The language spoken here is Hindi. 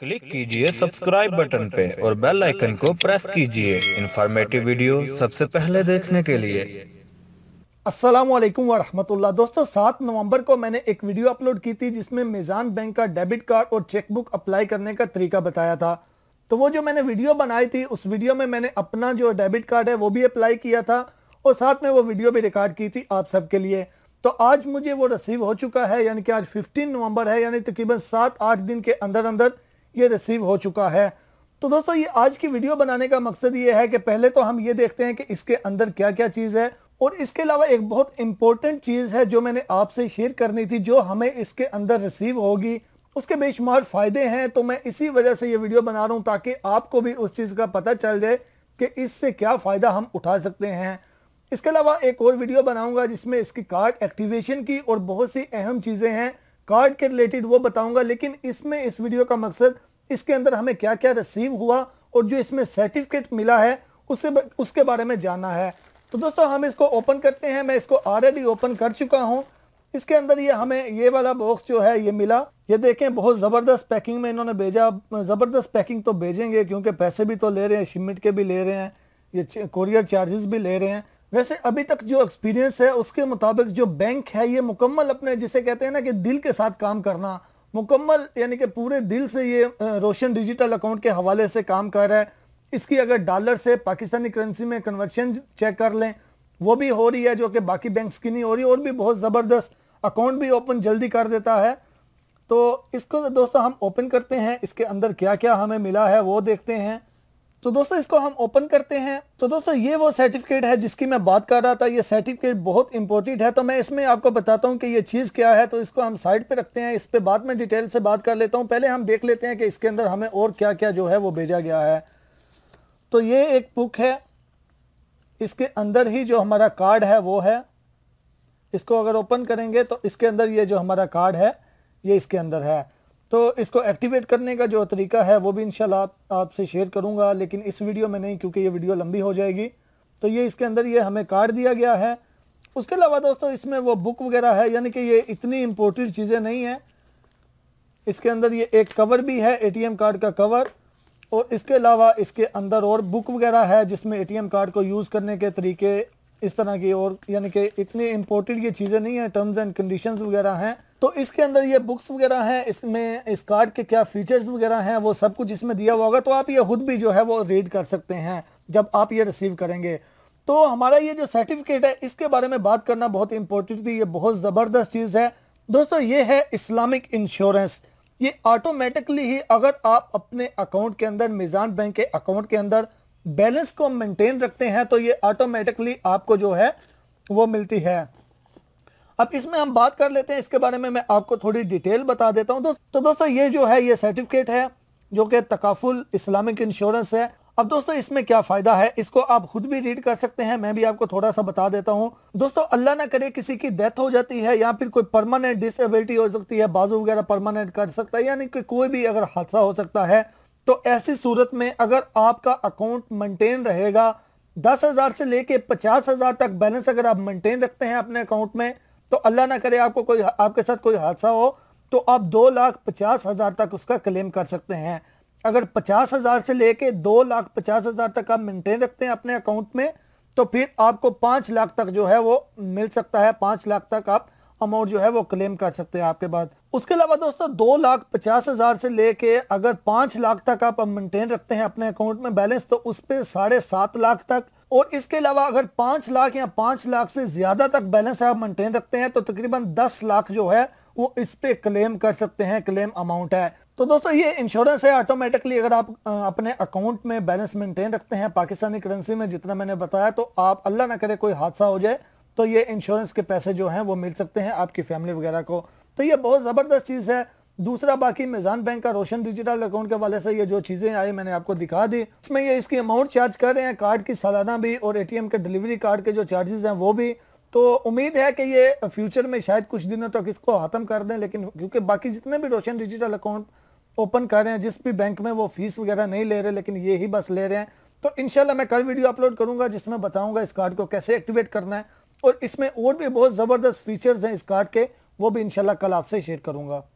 क्लिक कीजिए सब्सक्राइब बटन पे और बेल आइकन को प्रेस कीजिए इंफॉर्मेटिव वीडियो सबसे पहले देखने के लिए अस्सलाम वालेकुम वरहमतुल्लाह दोस्तों सात नवंबर को मैंने एक वीडियो अपलोड की थी जिसमें मेज़ान बैंक का डेबिट कार्ड और चेकबुक अप्लाई करने का तरीका बताया था तो वो जो मैंने वीडियो बनाई थी उस वीडियो में मैंने अपना जो डेबिट कार्ड है वो भी अप्लाई किया था और साथ में वो वीडियो भी रिकॉर्ड की थी आप सबके लिए तो आज मुझे वो रिसीव हो चुका है यानी कि आज 15 नवंबर है यानी तकरीबन सात आठ दिन के अंदर अंदर ये रिसीव हो चुका है तो दोस्तों ये आज की वीडियो बनाने का मकसद ये है कि पहले तो हम ये देखते हैं कि इसके अंदर क्या क्या चीज़ है और इसके अलावा एक बहुत इंपॉर्टेंट चीज़ है जो मैंने आपसे शेयर करनी थी जो हमें इसके अंदर रिसीव होगी उसके बेशुमार फ़ायदे हैं तो मैं इसी वजह से ये वीडियो बना रहा हूँ ताकि आपको भी उस चीज़ का पता चल जाए कि इससे क्या फ़ायदा हम उठा सकते हैं इसके अलावा एक और वीडियो बनाऊंगा जिसमें इसकी कार्ड एक्टिवेशन की और बहुत सी अहम चीज़ें हैं कार्ड के रिलेटेड वो बताऊंगा लेकिन इसमें इस वीडियो का मकसद इसके अंदर हमें क्या क्या रिसीव हुआ और जो इसमें सर्टिफिकेट मिला है उससे उसके बारे में जानना है तो दोस्तों हम इसको ओपन करते हैं मैं इसको ऑलरेडी ओपन कर चुका हूँ इसके अंदर ये हमें ये वाला बॉक्स जो है ये मिला ये देखें बहुत ज़बरदस्त पैकिंग में इन्होंने भेजा ज़बरदस्त पैकिंग तो भेजेंगे क्योंकि पैसे भी तो ले रहे हैं शिमिट के भी ले रहे हैं ये कोरियर चार्जेस भी ले रहे हैं वैसे अभी तक जो एक्सपीरियंस है उसके मुताबिक जो बैंक है ये मुकम्मल अपने जिसे कहते हैं ना कि दिल के साथ काम करना मुकम्मल यानी कि पूरे दिल से ये रोशन डिजिटल अकाउंट के हवाले से काम कर रहा है इसकी अगर डॉलर से पाकिस्तानी करेंसी में कन्वर्शन चेक कर लें वो भी हो रही है जो कि बाकी बैंक्स की नहीं हो रही और भी बहुत ज़बरदस्त अकाउंट भी ओपन जल्दी कर देता है तो इसको तो दोस्तों हम ओपन करते हैं इसके अंदर क्या क्या हमें मिला है वो देखते हैं तो दोस्तों इसको हम ओपन करते हैं तो दोस्तों ये वो सर्टिफिकेट है जिसकी मैं बात कर रहा था ये सर्टिफिकेट बहुत इंपॉर्टेंट है तो मैं इसमें आपको बताता हूँ कि ये चीज़ क्या है तो इसको हम साइड पे रखते हैं इस पर बाद में डिटेल से बात कर लेता हूँ पहले हम देख लेते हैं कि इसके अंदर हमें और क्या क्या जो है वो भेजा गया है तो ये एक बुक है इसके अंदर ही जो हमारा कार्ड है वो है इसको अगर ओपन करेंगे तो इसके अंदर ये जो हमारा कार्ड है ये इसके अंदर है तो इसको एक्टिवेट करने का जो तरीका है वो भी इनशाला आपसे शेयर करूँगा लेकिन इस वीडियो में नहीं क्योंकि ये वीडियो लंबी हो जाएगी तो ये इसके अंदर ये हमें कार्ड दिया गया है उसके अलावा दोस्तों इसमें वो बुक वगैरह है यानी कि ये इतनी इम्पोर्टेंट चीज़ें नहीं हैं इसके अंदर ये एक कवर भी है एम कार्ड का कवर और इसके अलावा इसके अंदर और बुक वगैरह है जिसमें एम कार्ड को यूज़ करने के तरीके इस तरह की और यानी कि इतनी इम्पोर्टेड ये चीज़ें नहीं हैं टर्म्स एंड कंडीशंस वगैरह हैं तो इसके अंदर ये बुक्स वगैरह हैं इसमें इस कार्ड के क्या फीचर्स वगैरह हैं वो सब कुछ इसमें दिया हुआ होगा तो आप ये खुद भी जो है वो रीड कर सकते हैं जब आप ये रिसीव करेंगे तो हमारा ये जो सर्टिफिकेट है इसके बारे में बात करना बहुत इंपॉर्टेंट थी ये बहुत ज़बरदस्त चीज़ है दोस्तों ये है इस्लामिक इंश्योरेंस ये ऑटोमेटिकली ही अगर आप अपने अकाउंट के अंदर मिज़ान बैंक के अकाउंट के अंदर बैलेंस को मेंटेन रखते हैं तो ये ऑटोमेटिकली आपको जो है वो मिलती है अब इसमें हम बात कर लेते हैं इसके बारे में मैं आपको थोड़ी डिटेल बता देता हूँ तो दोस्तों ये जो है ये सर्टिफिकेट है जो कि तकाफुल इस्लामिक इंश्योरेंस है अब दोस्तों इसमें क्या फ़ायदा है इसको आप खुद भी रीड कर सकते हैं मैं भी आपको थोड़ा सा बता देता हूँ दोस्तों अल्लाह ना करे किसी की डेथ हो जाती है या फिर कोई परमानेंट डिसेबिलिटी हो सकती है बाजू वगैरह परमानेंट कर सकता है यानी कि कोई भी अगर हादसा हो सकता है तो ऐसी सूरत में अगर आपका अकाउंट मेंटेन रहेगा दस हज़ार से लेके पचास हज़ार तक बैलेंस अगर आप मेंटेन रखते हैं अपने अकाउंट में तो अल्लाह ना करे आपको कोई आपके साथ कोई हादसा हो तो आप दो लाख पचास हज़ार तक उसका क्लेम कर सकते हैं अगर पचास हज़ार से लेके दो लाख पचास हज़ार तक आप मेंटेन रखते हैं अपने अकाउंट में तो फिर आपको पांच लाख तक जो है वो मिल सकता है पांच लाख तक आप अमाउंट जो है वो क्लेम कर सकते हैं आपके बाद उसके अलावा दोस्तों दो लाख पचास हजार से लेके अगर पांच लाख तक आप मेंटेन रखते हैं अपने अकाउंट में बैलेंस तो उस पर साढ़े सात लाख तक और इसके अलावा अगर पांच लाख या पांच लाख से ज्यादा तक बैलेंस आप मेंटेन रखते हैं तो तकरीबन दस लाख जो है वो इस पे क्लेम कर सकते हैं क्लेम अमाउंट है तो दोस्तों ये इंश्योरेंस है ऑटोमेटिकली अगर आप अपने अकाउंट में बैलेंस मेंटेन रखते हैं पाकिस्तानी करेंसी में जितना मैंने बताया तो आप अल्लाह ना करे कोई हादसा हो जाए तो ये इंश्योरेंस के पैसे जो हैं वो मिल सकते हैं आपकी फैमिली वगैरह को तो ये बहुत ज़बरदस्त चीज़ है दूसरा बाकी मिजान बैंक का रोशन डिजिटल अकाउंट के वाले से ये जो चीज़ें आई मैंने आपको दिखा दी इसमें ये इसकी अमाउंट चार्ज कर रहे हैं कार्ड की सालाना भी और एटीएम के डिलीवरी कार्ड के जो चार्जेस हैं वो भी तो उम्मीद है कि ये फ्यूचर में शायद कुछ दिनों तक तो इसको ख़त्म कर दें लेकिन क्योंकि बाकी जितने भी रोशन डिजिटल अकाउंट ओपन कर रहे हैं जिस भी बैंक में वो फीस वगैरह नहीं ले रहे लेकिन ये ही बस ले रहे हैं तो इनशाला मैं कल वीडियो अपलोड करूंगा जिसमें बताऊंगा इस कार्ड को कैसे एक्टिवेट करना है और इसमें और भी बहुत ज़बरदस्त फीचर्स हैं इस कार्ड के वो भी इनशाला कल आपसे शेयर करूंगा